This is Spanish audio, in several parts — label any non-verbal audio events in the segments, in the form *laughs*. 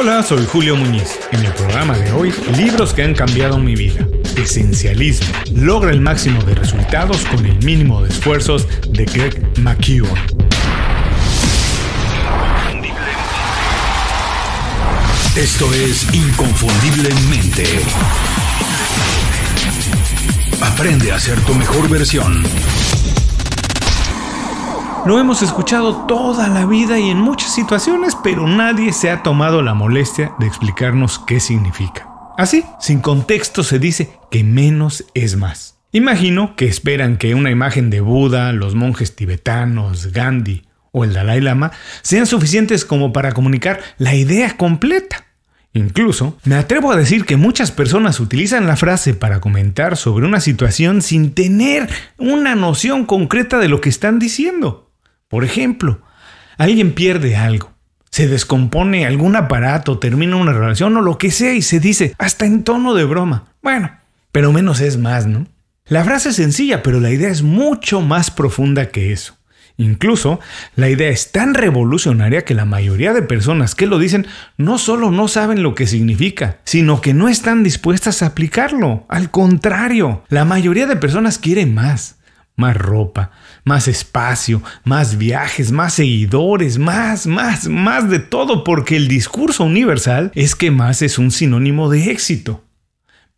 Hola, soy Julio Muñiz. En el programa de hoy, libros que han cambiado mi vida. Esencialismo. Logra el máximo de resultados con el mínimo de esfuerzos de Greg McEwan. Esto es Inconfundiblemente. Aprende a ser tu mejor versión. Lo hemos escuchado toda la vida y en muchas situaciones, pero nadie se ha tomado la molestia de explicarnos qué significa. Así, sin contexto se dice que menos es más. Imagino que esperan que una imagen de Buda, los monjes tibetanos, Gandhi o el Dalai Lama sean suficientes como para comunicar la idea completa. Incluso, me atrevo a decir que muchas personas utilizan la frase para comentar sobre una situación sin tener una noción concreta de lo que están diciendo. Por ejemplo, alguien pierde algo, se descompone algún aparato, termina una relación o lo que sea y se dice, hasta en tono de broma. Bueno, pero menos es más, ¿no? La frase es sencilla, pero la idea es mucho más profunda que eso. Incluso, la idea es tan revolucionaria que la mayoría de personas que lo dicen no solo no saben lo que significa, sino que no están dispuestas a aplicarlo. Al contrario, la mayoría de personas quieren más más ropa, más espacio, más viajes, más seguidores, más, más, más de todo, porque el discurso universal es que más es un sinónimo de éxito.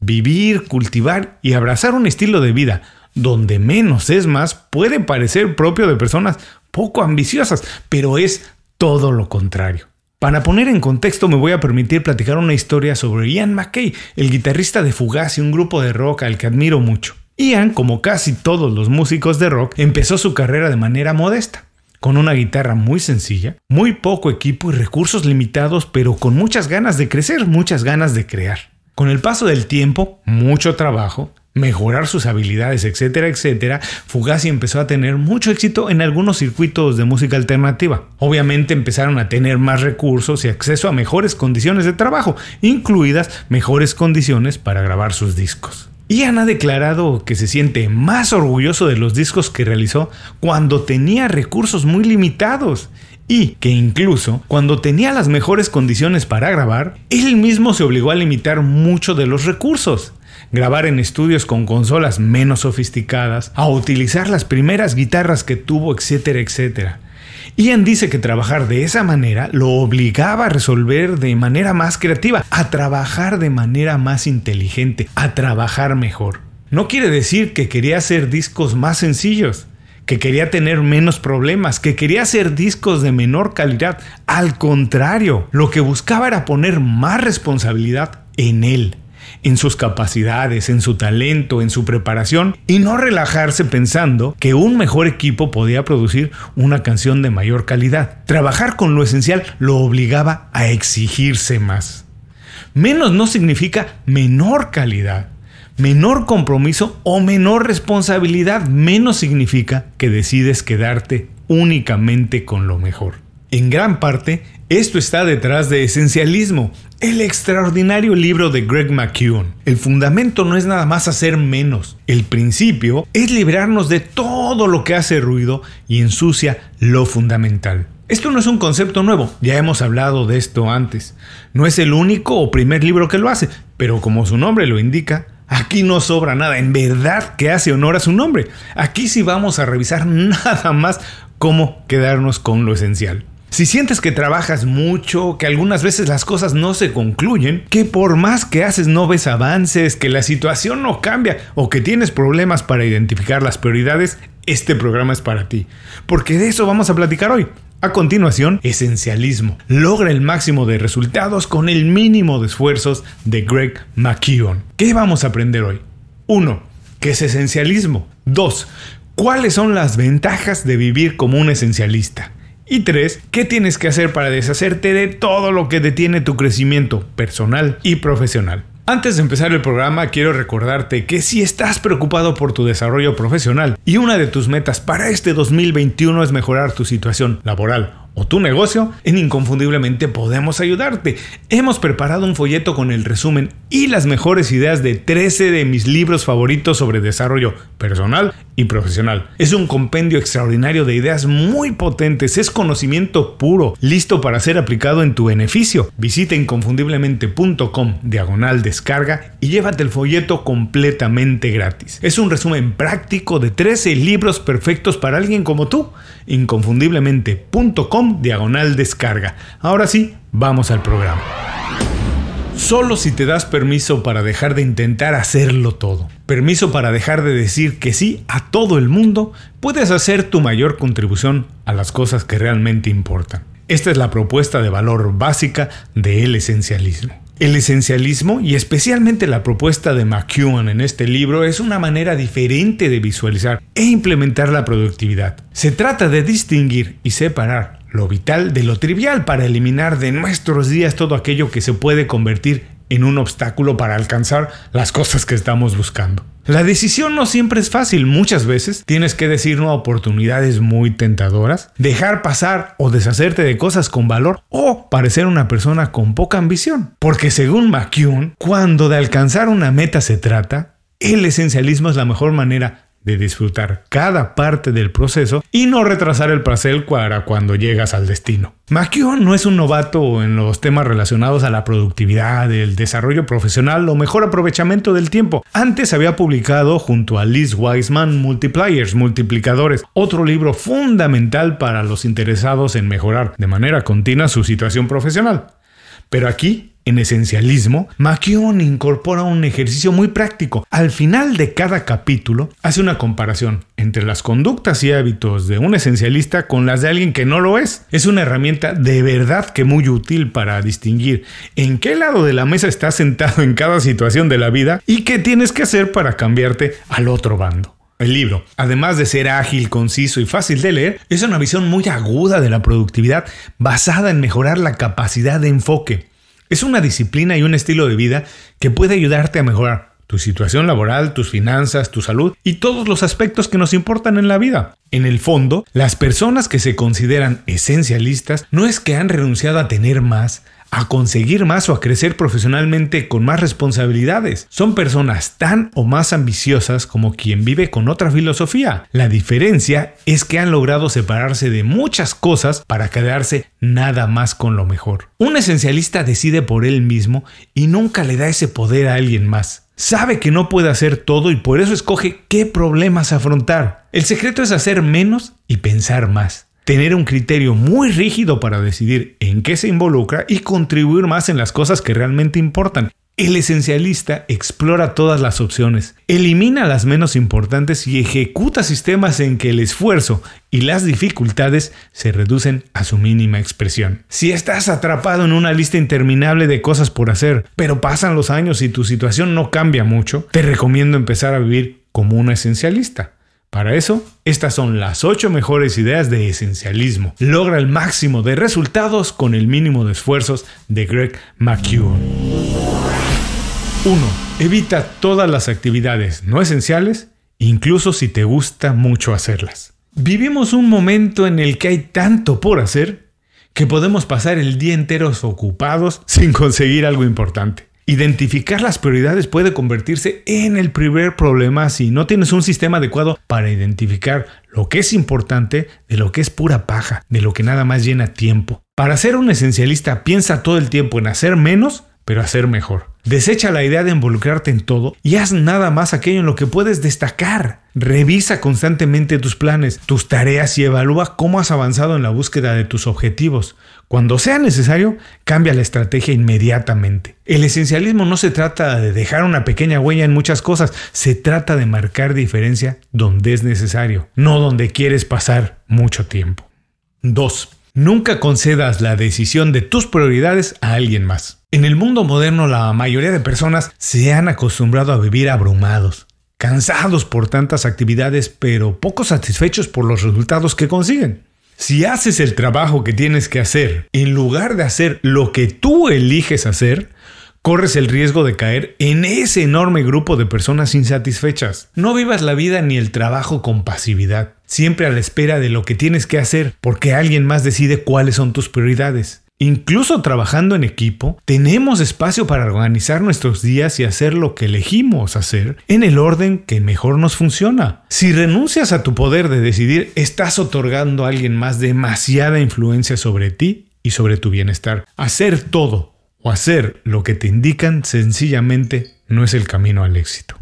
Vivir, cultivar y abrazar un estilo de vida donde menos es más puede parecer propio de personas poco ambiciosas, pero es todo lo contrario. Para poner en contexto me voy a permitir platicar una historia sobre Ian McKay, el guitarrista de Fugaz y un grupo de rock al que admiro mucho. Ian, como casi todos los músicos de rock, empezó su carrera de manera modesta, con una guitarra muy sencilla, muy poco equipo y recursos limitados, pero con muchas ganas de crecer, muchas ganas de crear. Con el paso del tiempo, mucho trabajo, mejorar sus habilidades, etcétera, etcétera, Fugazi empezó a tener mucho éxito en algunos circuitos de música alternativa. Obviamente empezaron a tener más recursos y acceso a mejores condiciones de trabajo, incluidas mejores condiciones para grabar sus discos. Ian ha declarado que se siente más orgulloso de los discos que realizó cuando tenía recursos muy limitados y que incluso cuando tenía las mejores condiciones para grabar, él mismo se obligó a limitar mucho de los recursos. Grabar en estudios con consolas menos sofisticadas, a utilizar las primeras guitarras que tuvo, etcétera, etcétera. Ian dice que trabajar de esa manera lo obligaba a resolver de manera más creativa, a trabajar de manera más inteligente, a trabajar mejor. No quiere decir que quería hacer discos más sencillos, que quería tener menos problemas, que quería hacer discos de menor calidad. Al contrario, lo que buscaba era poner más responsabilidad en él en sus capacidades, en su talento, en su preparación y no relajarse pensando que un mejor equipo podía producir una canción de mayor calidad. Trabajar con lo esencial lo obligaba a exigirse más. Menos no significa menor calidad menor compromiso o menor responsabilidad. Menos significa que decides quedarte únicamente con lo mejor. En gran parte esto está detrás de Esencialismo, el extraordinario libro de Greg McKeown. El fundamento no es nada más hacer menos. El principio es librarnos de todo lo que hace ruido y ensucia lo fundamental. Esto no es un concepto nuevo, ya hemos hablado de esto antes. No es el único o primer libro que lo hace, pero como su nombre lo indica, Aquí no sobra nada, en verdad que hace honor a su nombre. Aquí sí vamos a revisar *laughs* nada más cómo quedarnos con lo esencial. Si sientes que trabajas mucho, que algunas veces las cosas no se concluyen, que por más que haces no ves avances, que la situación no cambia o que tienes problemas para identificar las prioridades, este programa es para ti. Porque de eso vamos a platicar hoy. A continuación, Esencialismo. Logra el máximo de resultados con el mínimo de esfuerzos de Greg McKeown. ¿Qué vamos a aprender hoy? 1. ¿Qué es esencialismo? 2. ¿Cuáles son las ventajas de vivir como un esencialista? Y tres, ¿qué tienes que hacer para deshacerte de todo lo que detiene tu crecimiento personal y profesional? Antes de empezar el programa, quiero recordarte que si estás preocupado por tu desarrollo profesional y una de tus metas para este 2021 es mejorar tu situación laboral tu negocio, en Inconfundiblemente podemos ayudarte. Hemos preparado un folleto con el resumen y las mejores ideas de 13 de mis libros favoritos sobre desarrollo personal y profesional. Es un compendio extraordinario de ideas muy potentes, es conocimiento puro, listo para ser aplicado en tu beneficio. Visita inconfundiblemente.com diagonal descarga y llévate el folleto completamente gratis. Es un resumen práctico de 13 libros perfectos para alguien como tú. inconfundiblemente.com diagonal descarga. Ahora sí, vamos al programa. Solo si te das permiso para dejar de intentar hacerlo todo, permiso para dejar de decir que sí a todo el mundo, puedes hacer tu mayor contribución a las cosas que realmente importan. Esta es la propuesta de valor básica del esencialismo. El esencialismo y especialmente la propuesta de McEwan en este libro es una manera diferente de visualizar e implementar la productividad. Se trata de distinguir y separar lo vital de lo trivial para eliminar de nuestros días todo aquello que se puede convertir en un obstáculo para alcanzar las cosas que estamos buscando. La decisión no siempre es fácil, muchas veces tienes que decir no a oportunidades muy tentadoras, dejar pasar o deshacerte de cosas con valor o parecer una persona con poca ambición. Porque según McCune, cuando de alcanzar una meta se trata, el esencialismo es la mejor manera de disfrutar cada parte del proceso y no retrasar el placer para cuando llegas al destino. McKeown no es un novato en los temas relacionados a la productividad, el desarrollo profesional o mejor aprovechamiento del tiempo. Antes había publicado junto a Liz Wiseman Multipliers, Multiplicadores, otro libro fundamental para los interesados en mejorar de manera continua su situación profesional. Pero aquí, en esencialismo, McKeown incorpora un ejercicio muy práctico. Al final de cada capítulo, hace una comparación entre las conductas y hábitos de un esencialista con las de alguien que no lo es. Es una herramienta de verdad que muy útil para distinguir en qué lado de la mesa estás sentado en cada situación de la vida y qué tienes que hacer para cambiarte al otro bando. El libro, además de ser ágil, conciso y fácil de leer, es una visión muy aguda de la productividad basada en mejorar la capacidad de enfoque. Es una disciplina y un estilo de vida que puede ayudarte a mejorar tu situación laboral, tus finanzas, tu salud y todos los aspectos que nos importan en la vida. En el fondo, las personas que se consideran esencialistas no es que han renunciado a tener más, a conseguir más o a crecer profesionalmente con más responsabilidades. Son personas tan o más ambiciosas como quien vive con otra filosofía. La diferencia es que han logrado separarse de muchas cosas para quedarse nada más con lo mejor. Un esencialista decide por él mismo y nunca le da ese poder a alguien más. Sabe que no puede hacer todo y por eso escoge qué problemas afrontar. El secreto es hacer menos y pensar más tener un criterio muy rígido para decidir en qué se involucra y contribuir más en las cosas que realmente importan. El esencialista explora todas las opciones, elimina las menos importantes y ejecuta sistemas en que el esfuerzo y las dificultades se reducen a su mínima expresión. Si estás atrapado en una lista interminable de cosas por hacer, pero pasan los años y tu situación no cambia mucho, te recomiendo empezar a vivir como un esencialista. Para eso, estas son las 8 mejores ideas de esencialismo. Logra el máximo de resultados con el mínimo de esfuerzos de Greg McEwen. 1. Evita todas las actividades no esenciales, incluso si te gusta mucho hacerlas. Vivimos un momento en el que hay tanto por hacer que podemos pasar el día enteros ocupados sin conseguir algo importante. Identificar las prioridades puede convertirse en el primer problema si no tienes un sistema adecuado para identificar lo que es importante de lo que es pura paja, de lo que nada más llena tiempo. Para ser un esencialista piensa todo el tiempo en hacer menos, pero hacer mejor. Desecha la idea de involucrarte en todo y haz nada más aquello en lo que puedes destacar. Revisa constantemente tus planes, tus tareas y evalúa cómo has avanzado en la búsqueda de tus objetivos. Cuando sea necesario, cambia la estrategia inmediatamente. El esencialismo no se trata de dejar una pequeña huella en muchas cosas, se trata de marcar diferencia donde es necesario, no donde quieres pasar mucho tiempo. 2. Nunca concedas la decisión de tus prioridades a alguien más. En el mundo moderno la mayoría de personas se han acostumbrado a vivir abrumados, cansados por tantas actividades, pero poco satisfechos por los resultados que consiguen. Si haces el trabajo que tienes que hacer, en lugar de hacer lo que tú eliges hacer, corres el riesgo de caer en ese enorme grupo de personas insatisfechas. No vivas la vida ni el trabajo con pasividad, siempre a la espera de lo que tienes que hacer, porque alguien más decide cuáles son tus prioridades. Incluso trabajando en equipo, tenemos espacio para organizar nuestros días y hacer lo que elegimos hacer en el orden que mejor nos funciona. Si renuncias a tu poder de decidir, estás otorgando a alguien más demasiada influencia sobre ti y sobre tu bienestar. Hacer todo o hacer lo que te indican sencillamente no es el camino al éxito.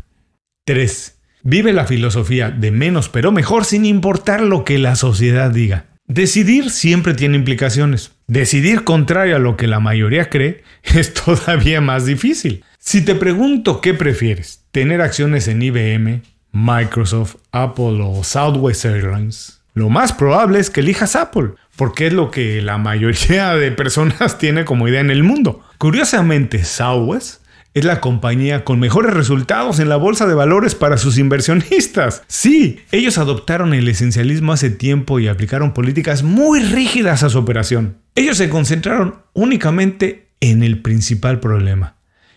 3. Vive la filosofía de menos pero mejor sin importar lo que la sociedad diga. Decidir siempre tiene implicaciones. Decidir contrario a lo que la mayoría cree *laughs* es todavía más difícil. Si te pregunto qué prefieres, tener acciones en IBM, Microsoft, Apple o Southwest Airlines, lo más probable es que elijas Apple, porque es lo que la mayoría de personas *laughs* tiene como idea en el mundo. Curiosamente, Southwest es la compañía con mejores resultados en la bolsa de valores para sus inversionistas. Sí, ellos adoptaron el esencialismo hace tiempo y aplicaron políticas muy rígidas a su operación. Ellos se concentraron únicamente en el principal problema.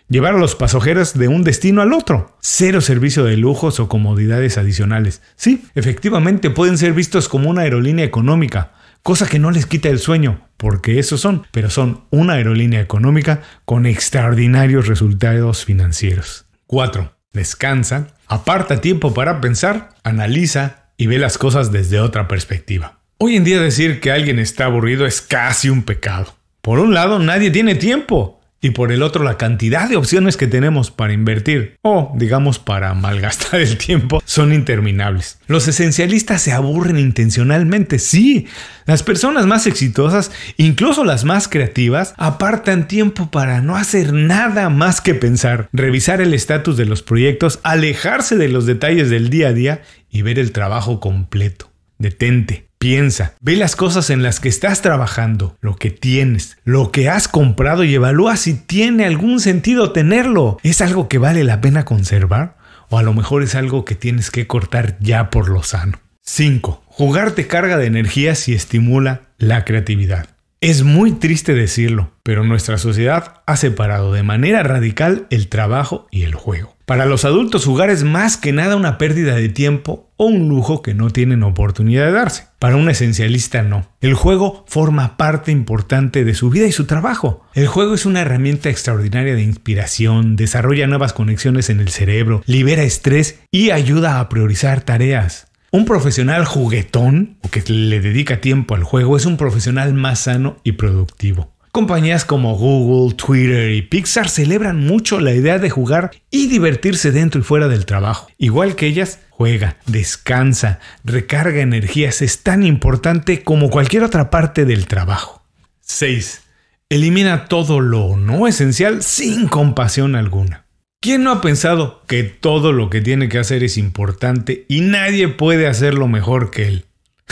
Llevar a los pasajeros de un destino al otro. Cero servicio de lujos o comodidades adicionales. Sí, efectivamente pueden ser vistos como una aerolínea económica, cosa que no les quita el sueño, porque esos son, pero son una aerolínea económica con extraordinarios resultados financieros. 4. Descansa, aparta tiempo para pensar, analiza y ve las cosas desde otra perspectiva. Hoy en día decir que alguien está aburrido es casi un pecado. Por un lado, nadie tiene tiempo y por el otro la cantidad de opciones que tenemos para invertir o digamos para malgastar el tiempo son interminables. Los esencialistas se aburren intencionalmente, sí. Las personas más exitosas, incluso las más creativas, apartan tiempo para no hacer nada más que pensar, revisar el estatus de los proyectos, alejarse de los detalles del día a día y ver el trabajo completo. Detente, Piensa, ve las cosas en las que estás trabajando, lo que tienes, lo que has comprado y evalúa si tiene algún sentido tenerlo. ¿Es algo que vale la pena conservar? ¿O a lo mejor es algo que tienes que cortar ya por lo sano? 5. Jugar te carga de energías y estimula la creatividad. Es muy triste decirlo, pero nuestra sociedad ha separado de manera radical el trabajo y el juego. Para los adultos jugar es más que nada una pérdida de tiempo o un lujo que no tienen oportunidad de darse. Para un esencialista no. El juego forma parte importante de su vida y su trabajo. El juego es una herramienta extraordinaria de inspiración, desarrolla nuevas conexiones en el cerebro, libera estrés y ayuda a priorizar tareas. Un profesional juguetón o que le dedica tiempo al juego es un profesional más sano y productivo. Compañías como Google, Twitter y Pixar celebran mucho la idea de jugar y divertirse dentro y fuera del trabajo. Igual que ellas, juega, descansa, recarga energías, es tan importante como cualquier otra parte del trabajo. 6. Elimina todo lo no esencial sin compasión alguna. ¿Quién no ha pensado que todo lo que tiene que hacer es importante y nadie puede hacerlo mejor que él?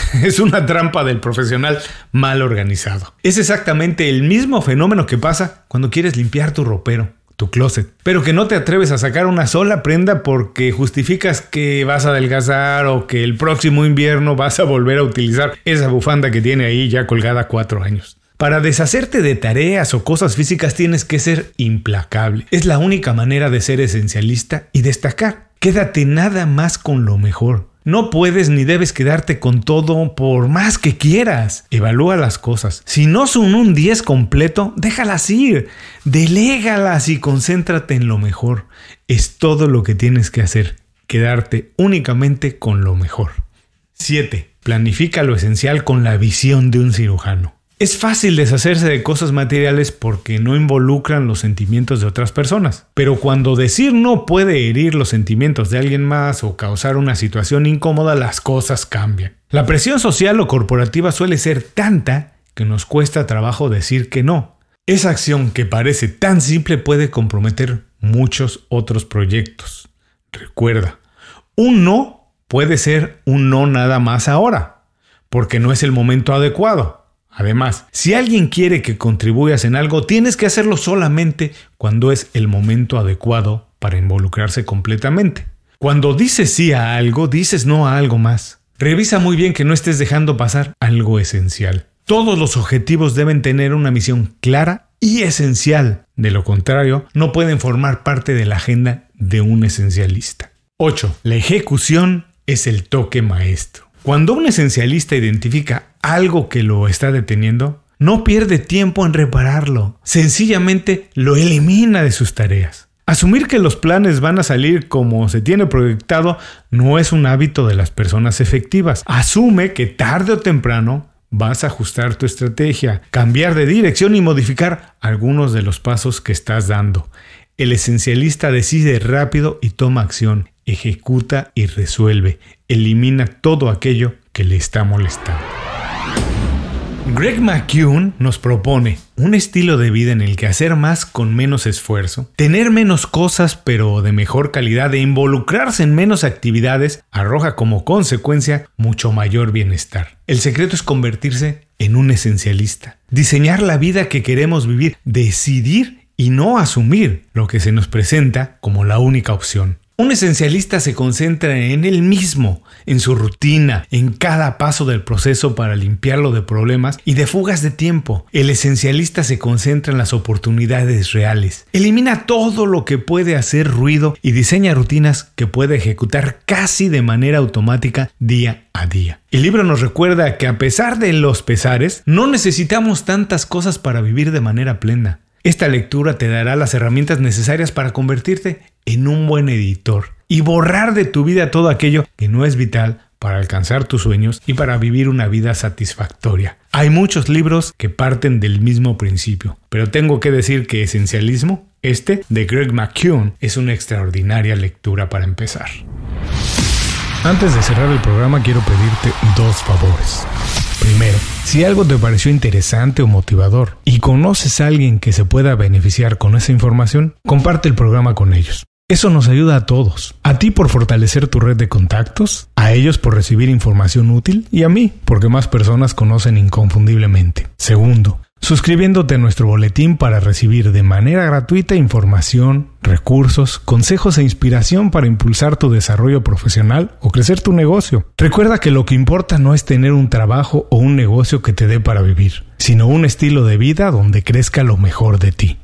*laughs* Es una trampa del profesional mal organizado. Es exactamente el mismo fenómeno que pasa cuando quieres limpiar tu ropero, tu closet, pero que no te atreves a sacar una sola prenda porque justificas que vas a adelgazar o que el próximo invierno vas a volver a utilizar esa bufanda que tiene ahí ya colgada cuatro años. Para deshacerte de tareas o cosas físicas tienes que ser implacable. Es la única manera de ser esencialista y destacar. Quédate nada más con lo mejor. No puedes ni debes quedarte con todo por más que quieras. Evalúa las cosas. Si no son un 10 completo, déjalas ir. Delégalas y concéntrate en lo mejor. Es todo lo que tienes que hacer. Quedarte únicamente con lo mejor. 7. Planifica lo esencial con la visión de un cirujano. Es fácil deshacerse de cosas materiales porque no involucran los sentimientos de otras personas, pero cuando decir no puede herir los sentimientos de alguien más o causar una situación incómoda, las cosas cambian. La presión social o corporativa suele ser tanta que nos cuesta trabajo decir que no. Esa acción que parece tan simple puede comprometer muchos otros proyectos. Recuerda, un no puede ser un no nada más ahora, porque no es el momento adecuado. Además, si alguien quiere que contribuyas en algo, tienes que hacerlo solamente cuando es el momento adecuado para involucrarse completamente. Cuando dices sí a algo, dices no a algo más. Revisa muy bien que no estés dejando pasar algo esencial. Todos los objetivos deben tener una misión clara y esencial. De lo contrario, no pueden formar parte de la agenda de un esencialista. 8. La ejecución es el toque maestro. Cuando un esencialista identifica algo que lo está deteniendo, no pierde tiempo en repararlo, sencillamente lo elimina de sus tareas. Asumir que los planes van a salir como se tiene proyectado no es un hábito de las personas efectivas. Asume que tarde o temprano vas a ajustar tu estrategia, cambiar de dirección y modificar algunos de los pasos que estás dando. El esencialista decide rápido y toma acción, ejecuta y resuelve, elimina todo aquello que le está molestando. Greg McKeown nos propone un estilo de vida en el que hacer más con menos esfuerzo, tener menos cosas pero de mejor calidad e involucrarse en menos actividades arroja como consecuencia mucho mayor bienestar. El secreto es convertirse en un esencialista, diseñar la vida que queremos vivir, decidir y no asumir lo que se nos presenta como la única opción. Un esencialista se concentra en él mismo, en su rutina, en cada paso del proceso para limpiarlo de problemas y de fugas de tiempo. El esencialista se concentra en las oportunidades reales. Elimina todo lo que puede hacer ruido y diseña rutinas que puede ejecutar casi de manera automática día a día. El libro nos recuerda que a pesar de los pesares, no necesitamos tantas cosas para vivir de manera plena. Esta lectura te dará las herramientas necesarias para convertirte en un buen editor y borrar de tu vida todo aquello que no es vital para alcanzar tus sueños y para vivir una vida satisfactoria. Hay muchos libros que parten del mismo principio, pero tengo que decir que Esencialismo, este de Greg McKeown, es una extraordinaria lectura para empezar. Antes de cerrar el programa quiero pedirte dos favores. Primero, si algo te pareció interesante o motivador y conoces a alguien que se pueda beneficiar con esa información, comparte el programa con ellos. Eso nos ayuda a todos, a ti por fortalecer tu red de contactos, a ellos por recibir información útil y a mí porque más personas conocen inconfundiblemente. Segundo, suscribiéndote a nuestro boletín para recibir de manera gratuita información, recursos, consejos e inspiración para impulsar tu desarrollo profesional o crecer tu negocio. Recuerda que lo que importa no es tener un trabajo o un negocio que te dé para vivir, sino un estilo de vida donde crezca lo mejor de ti.